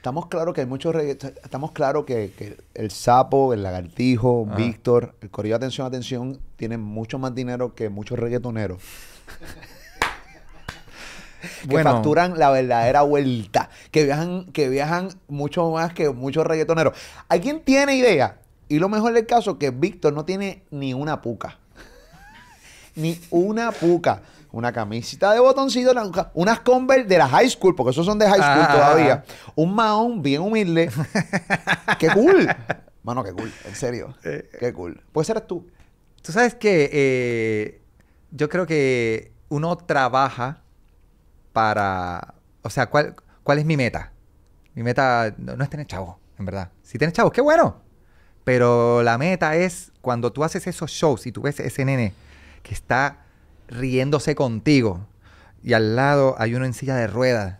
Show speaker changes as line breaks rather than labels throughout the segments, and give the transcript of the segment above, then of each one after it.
Estamos claros que hay muchos Estamos claros que, el sapo, el lagartijo, Víctor, el corrido Atención, Atención, tienen mucho más dinero que muchos reggaetoneros. que facturan la verdadera vuelta. Que viajan, que viajan mucho más que muchos reggaetoneros. ¿Alguien tiene idea? Y lo mejor del caso que Víctor no tiene ni una puca. ni una puca una camisita de botoncito, una, unas Converse de la high school, porque esos son de high school ah. todavía. Un maón bien humilde. ¡Qué cool! Mano, qué cool, en serio. Eh. Qué cool. ¿Puede ser tú. Tú sabes que eh, yo creo que uno
trabaja para. O sea, ¿cuál, cuál es mi meta? Mi meta no, es tener chavos, en verdad. Si tienes chavos, qué bueno. Pero la meta es cuando tú haces esos shows y tú ves ese nene que está riéndose contigo y al lado hay uno en silla de ruedas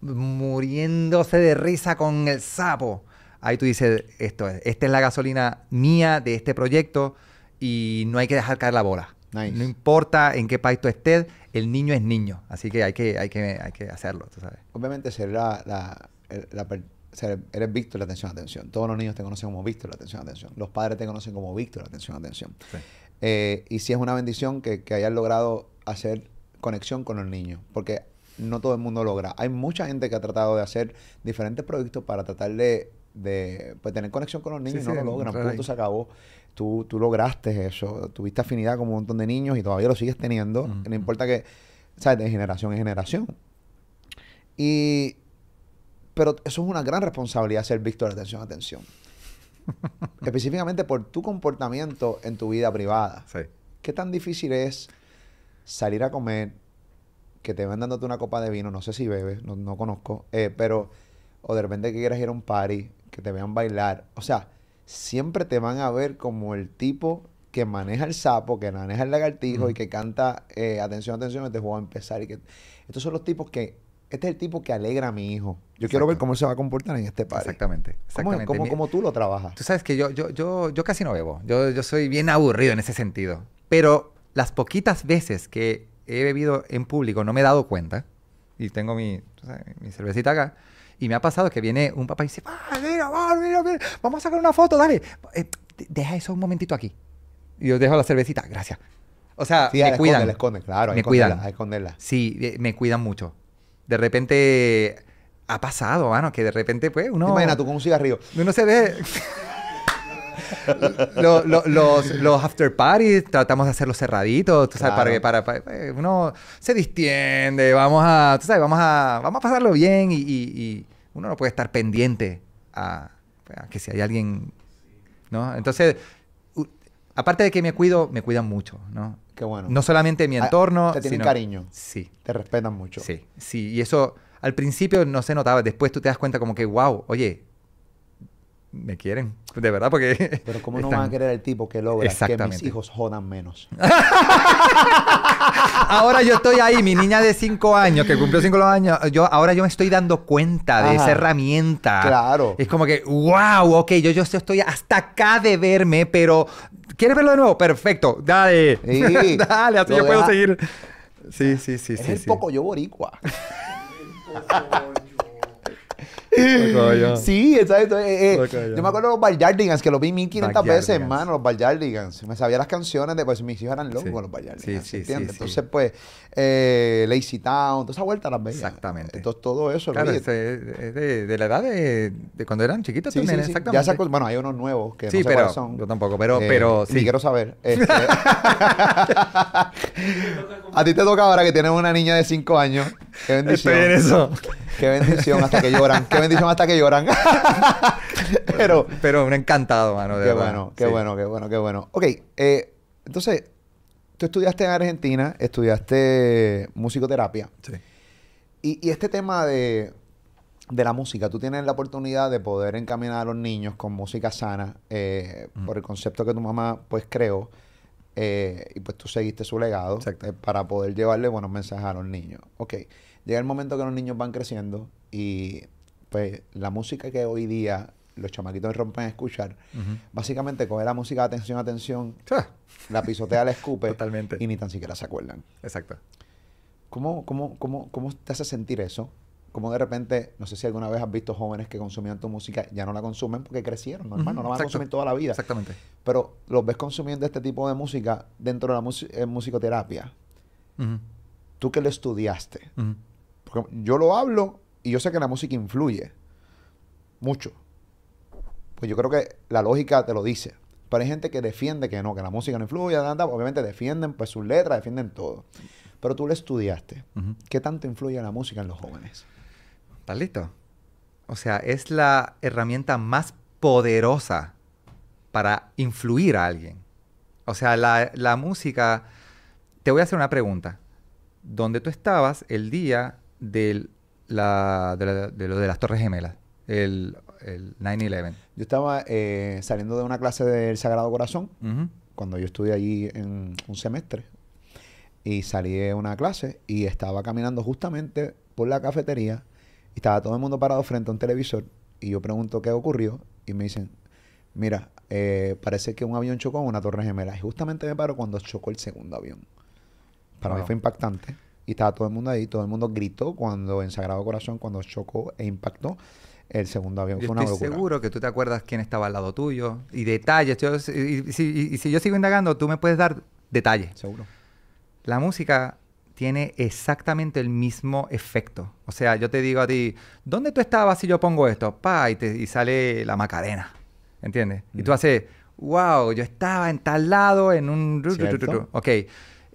muriéndose de risa con el sapo. Ahí tú dices, esto es, esta es la gasolina mía de este proyecto y no hay que dejar caer la bola. No importa en qué país tú estés, el niño es niño. Así que hay que, hay que, hay que hacerlo,
Obviamente será la, eres Víctor la atención, atención. Todos los niños te conocen como Víctor la atención, atención. Los padres te conocen como Víctor la atención, atención. Eh, y sí es una bendición que, hayas logrado hacer conexión con los niños, porque no todo el mundo logra. Hay mucha gente que ha tratado de hacer diferentes proyectos para tratar de, de pues, tener conexión con los niños y no lo logran. Punto, se acabó. Tú, lograste eso. Tuviste afinidad con un montón de niños y todavía lo sigues teniendo. No importa que, ¿sabes? De generación en generación. Y... Pero eso es una gran responsabilidad ser Víctor Atención, Atención. específicamente por tu comportamiento en tu vida privada. ¿Qué tan difícil es salir a comer, que te ven dándote una copa de vino, no sé si bebes, no, conozco, eh, pero, o de repente que quieras ir a un party, que te vean bailar, o sea, siempre te van a ver como el tipo que maneja el sapo, que maneja el lagartijo y que canta eh, atención, atención, te juego a empezar. Y que... Estos son los tipos que este es el tipo que alegra a mi hijo. Yo quiero ver cómo se va a comportar en este país. Exactamente. exactamente. ¿Cómo, tú lo trabajas? Tú sabes que
yo, yo, yo, yo casi no bebo. Yo, yo soy bien aburrido en ese sentido. Pero las poquitas veces que he bebido en público no me he dado cuenta. Y tengo mi, mi cervecita acá. Y me ha pasado que viene un papá y dice, ah, mira, vamos a sacar una foto, dale. Eh, deja eso un momentito aquí. Y yo dejo la cervecita, gracias. O sea, me cuidan. Esconde, esconde, claro, me Esconderla. Sí, eh, me cuidan mucho de repente ha pasado, mano, que de repente, pues, uno. Imagina tú con
un cigarrillo. Uno se ve.
los, after parties tratamos de hacerlos cerraditos, tú sabes, para que para, eh, uno se distiende, vamos a, tú sabes, vamos a, vamos a pasarlo bien y, uno no puede estar pendiente a, pues, a, que si hay alguien, ¿no? Entonces, aparte de que me cuido, me cuidan mucho, ¿no? Qué bueno. No solamente mi ah, entorno. te tienen cariño. Sí. Te respetan mucho. Sí, sí. Y eso al principio no se notaba. Después tú te das cuenta como que,
wow, oye, me quieren. De verdad, porque. Pero, ¿cómo no van a querer el tipo que logra que mis hijos jodan menos?
ahora yo estoy ahí, mi niña de 5 años, que cumplió 5 años, yo, ahora yo me estoy dando cuenta de esa herramienta. Claro. Es como que, wow, ok, yo, yo estoy hasta acá de verme, pero. ¿Quieres verlo de nuevo? Perfecto, dale. Sí. dale, así yo puedo seguir. Sí, sí, sí. Es sí, el poco
yo boricua. sí, exacto. Eh, eh, yo me acuerdo de los Ballardigans, que los vi 1500 veces, hermano, los Ballardigans. Me sabía las canciones de, pues mis hijos eran locos los Ballardigans, sí, sí, Entonces, pues, eh, Lazy Town, toda esa vuelta las veía. Exactamente. Entonces, todo eso. Claro, es este, eh, de, la edad de, cuando eran chiquitos también, exactamente. Ya bueno, hay unos nuevos que no sé son. Yo tampoco, pero, pero sí. quiero saber. Este, a ti te toca ahora que tienes una niña de 5 años Qué bendición. Qué bendición hasta que lloran. Qué bendición hasta que lloran. pero, pero un encantado, mano. qué bueno, qué bueno, qué bueno, qué bueno. Ok, eh, entonces, tú estudiaste en Argentina, estudiaste musicoterapia. Sí. Y, este tema de, la música, tú tienes la oportunidad de poder encaminar a los niños con música sana eh, mm. por el concepto que tu mamá pues creó. Eh, y pues tú seguiste su legado para poder llevarle buenos mensajes a los niños llega el momento que los niños van creciendo y pues la música que hoy día los chamaquitos rompen a escuchar, básicamente coge la música atención, atención, la pisotea, la escupe y ni tan siquiera se acuerdan. Exacto. ¿Cómo, cómo, cómo, te hace sentir eso? Como de repente, no sé si alguna vez has visto jóvenes que consumían tu música, ya no la consumen porque crecieron, normal, no la van a consumir toda la vida. Exactamente. Pero los ves consumiendo este tipo de música dentro de la eh, musicoterapia. Tú que lo estudiaste, yo lo hablo y yo sé que la música influye mucho. Pues yo creo que la lógica te lo dice. Pero hay gente que defiende que no, que la música no influye, obviamente defienden pues sus letras, defienden todo. Pero tú lo estudiaste. ¿Qué tanto influye la música en los jóvenes? ¿Estás listo? O sea,
es la herramienta más poderosa para influir a alguien. O sea, la, la música... Te voy a hacer una pregunta. ¿Dónde tú estabas el día de, la, de, lo de las Torres Gemelas, el, el 9-11.
Yo estaba eh, saliendo de una clase del Sagrado Corazón, cuando yo estudié allí en un semestre, y salí de una clase y estaba caminando justamente por la cafetería y estaba todo el mundo parado frente a un televisor y yo pregunto qué ocurrió y me dicen, mira, eh, parece que un avión chocó a una torre gemela. Y justamente me paro cuando chocó el segundo avión. Para mí fue impactante. Y estaba todo el mundo ahí, todo el mundo gritó cuando en Sagrado Corazón, cuando chocó e impactó el segundo avión. Fue una seguro
que tú te acuerdas quién estaba al lado tuyo y detalles. y, si, yo sigo indagando, tú me puedes dar detalles. Seguro. La música tiene exactamente el mismo efecto. O sea, yo te digo a ti, ¿dónde tú estabas si yo pongo esto? Pa, y, te, sale la Macarena. ¿Entiendes? Y tú haces, wow, yo estaba en tal lado, en un... Ok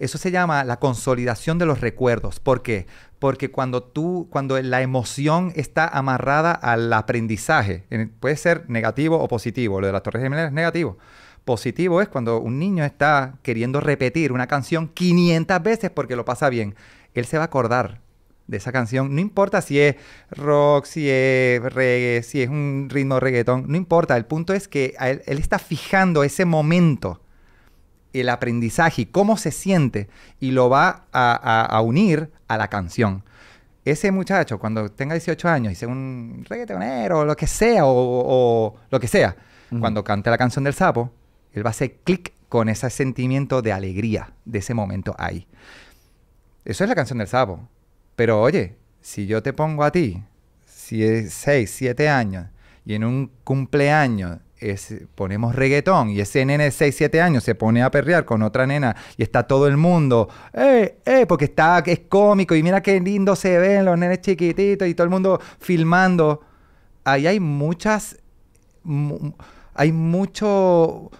eso se llama la consolidación de los recuerdos. ¿Por qué? Porque cuando tú, cuando la emoción está amarrada al aprendizaje, puede ser negativo o positivo. Lo de las Torres Gemelas es negativo. Positivo es cuando un niño está queriendo repetir una canción 500 veces porque lo pasa bien. Él se va a acordar de esa canción. No importa si es rock, si es reggae, si es un ritmo reggaetón, no importa. El punto es que él, está fijando ese momento el aprendizaje y cómo se siente y lo va a, unir a la canción ese muchacho cuando tenga 18 años y sea un reggaetonero o lo que sea, o, lo que sea, cuando cante la canción del sapo, él va a hacer clic con ese sentimiento de alegría de ese momento ahí. Eso es la canción del sapo. Pero oye, si yo te pongo a ti, si es 6, 7 años, y en un cumpleaños ponemos reggaetón y ese nene de 6, 7 años se pone a perrear con otra nena y está todo el mundo, eh, eh" porque está, es cómico y mira qué lindo se ven los nenes chiquititos y todo el mundo filmando. Ahí hay muchas, hay mucho,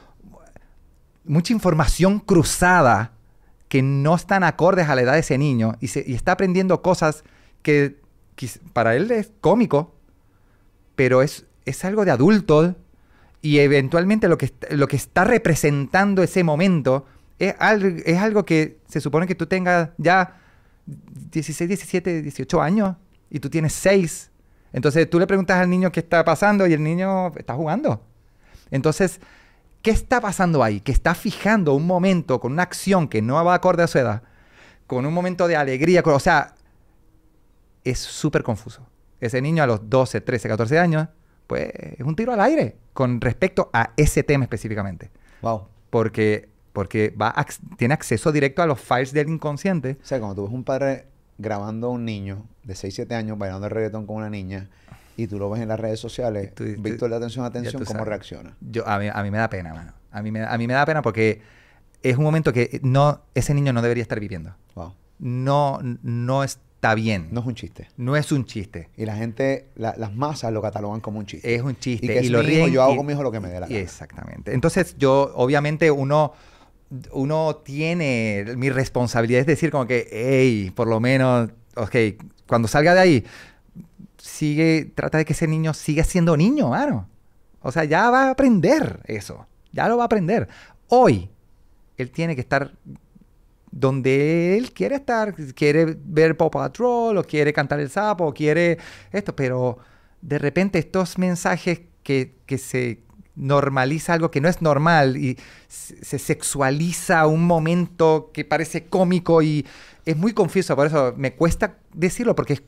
mucha información cruzada que no están acordes a la edad de ese niño y, se, está aprendiendo cosas que, para él es cómico, pero es, es algo de adulto y eventualmente lo que, lo que está representando ese momento es, algo que se supone que tú tengas ya 16, 17, 18 años y tú tienes 6. Entonces tú le preguntas al niño qué está pasando y el niño está jugando. Entonces, ¿qué está pasando ahí? Que está fijando un momento con una acción que no va acorde a su edad, con un momento de alegría, o sea, es súper confuso. Ese niño a los 12, 13, 14 años pues es un tiro al aire con respecto a ese tema específicamente. Wow.
Porque, porque va tiene acceso directo a los files del inconsciente. O sea, cuando tú ves un padre grabando a un niño de 6, 7 años bailando el reggaetón con una niña y tú lo ves en las redes sociales, Víctor, la atención, atención, ¿cómo reacciona?
Yo, a, mí, me da pena, mano. A mí, me, a mí me da pena porque es un momento que no, ese niño no debería estar viviendo.
Wow. No,
no es, está bien. No es un chiste. No es un chiste. Y la gente, las masas lo catalogan como un chiste. Es un chiste. Y, que es lo yo hago con mi hijo lo que me dé la gana. Exactamente. Entonces yo, obviamente uno, uno tiene mi responsabilidad, es decir, como que, hey, por lo menos, ok, cuando salga de ahí, sigue, trata de que ese niño siga siendo niño, mano. O sea, ya va a aprender eso. Ya lo va a aprender. Hoy, él tiene que estar donde él quiere estar, quiere ver Pop Patrol o quiere cantar el sapo, o quiere esto, pero de repente estos mensajes que, que se normaliza algo que no es normal y se sexualiza un momento que parece cómico y es muy confuso, por eso me cuesta decirlo porque es,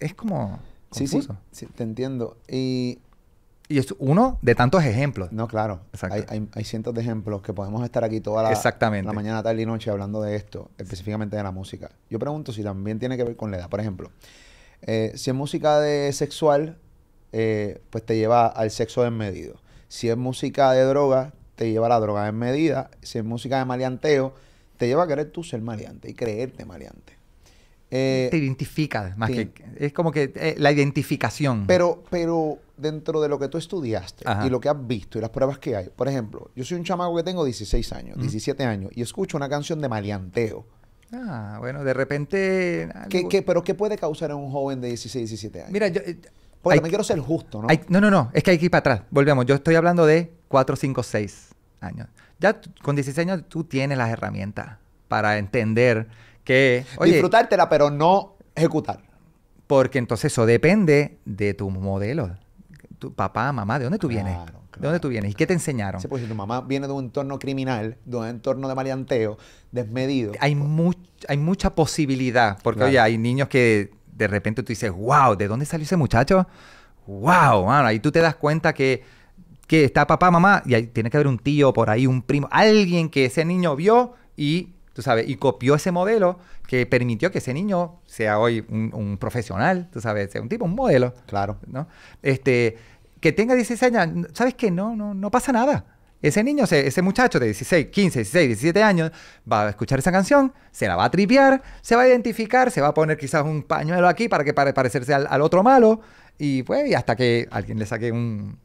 es como... Confuso. Sí,
sí, sí, te entiendo. Y y es uno de tantos ejemplos. No, claro. Hay, hay, cientos de ejemplos que podemos estar aquí toda la, mañana, tarde y noche hablando de esto, específicamente de la música. Yo pregunto si también tiene que ver con la edad. Por ejemplo, eh, si es música de sexual, eh, pues te lleva al sexo desmedido. Si es música de droga, te lleva a la droga desmedida. Si es música de maleanteo, te lleva a querer tú ser maleante y creerte maleante. Eh, te
identifica más que es como que eh, la identificación. Pero,
pero dentro de lo que tú estudiaste y lo que has visto y las pruebas que hay, por ejemplo, yo soy un chamaco que tengo 16 años, 17 años y escucho una canción de maleanteo. Ah, bueno, de repente. pero qué puede causar en un joven de 16, 17 años? Mira, yo. Eh, Porque me quiero ser justo,
¿no? no, no, no. Es que hay que ir para atrás. Volvemos. Yo estoy hablando de 4, 5, 6 años. Ya con 16 años tú tienes las herramientas para entender que, oye, Disfrutártela,
pero no
ejecutar. Porque entonces eso depende de tu modelo.
Tu papá, mamá, ¿de dónde tú vienes? ¿De dónde tú vienes? ¿Y qué te enseñaron? Sí, pues si tu mamá viene de un entorno criminal, de un entorno de maleanteo, desmedido. Hay, pues. hay mucha posibilidad,
porque hay niños que de repente tú dices, wow, ¿de dónde salió ese muchacho? Wow, Bueno, ahí tú te das cuenta que, que está papá, mamá, y ahí tiene que haber un tío por ahí, un primo, alguien que ese niño vio y tú sabes, y copió ese modelo que permitió que ese niño sea hoy un, profesional, tú sabes, sea un tipo, un modelo. Claro. ¿no? Este, que tenga 16 años, ¿sabes qué? No, no, no pasa nada. Ese niño, ese, muchacho de 16, 15, 16, 17 años va a escuchar esa canción, se la va a tripear, se va a identificar, se va a poner quizás un pañuelo aquí para que pare parecerse al, al otro malo y pues y hasta que alguien le saque un,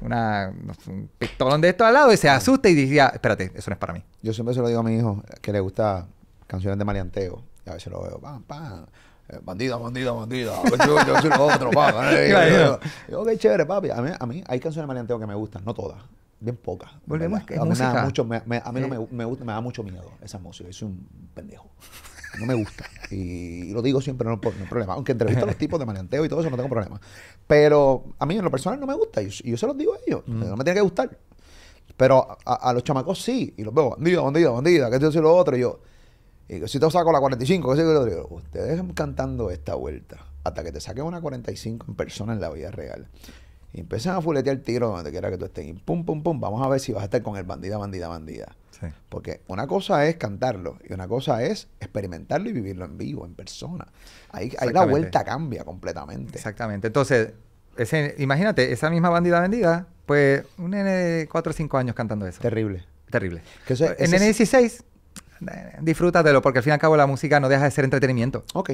una, un pistolón de esto al lado y se asusta y dice,
espérate, eso no es para mí. Yo siempre se lo digo a mi hijo, que le gusta canciones de maleanteo. Y a veces lo veo, pam, pam. Bandida, eh, bandida, bandida. Yo, yo soy otro, papá. Eh, yo, qué chévere, papi. A mí, a mí hay canciones de maleanteo que me gustan, no todas bien pocas. Volvemos a, que a mí, mucho, me, a mí no eh. me, gusta, me da mucho miedo esa música. Yo soy un pendejo. No me gusta. Y, lo digo siempre, no, hay problema. Aunque entrevisto a los tipos de maleanteo y todo eso, no tengo problema. Pero a mí en lo personal no me gusta. Y yo, se los digo a ellos. Mm. No me tiene que gustar. Pero a, los chamacos sí. Y los veo, bandido, bandido, bandida, que esto y lo otro. Y yo, si te saco la 45, que lo otro. Yo, ustedes cantando esta vuelta hasta que te saquen una 45 en persona en la vida real. Y empiezan a fuletear el tiro donde quiera que tú estés. Y pum, pum, pum. Vamos a ver si vas a estar con el bandida, bandida, bandida. Porque una cosa es cantarlo y una cosa es experimentarlo y vivirlo en vivo, en persona. Ahí, ahí la vuelta cambia completamente. Exactamente. Entonces,
imagínate, esa misma bandida vendida, pues un nene de 4 o 5 años cantando eso. Terrible. Terrible. Que en nene 16, disfrútatelo, porque al fin y al cabo la música no deja de ser entretenimiento. Ok.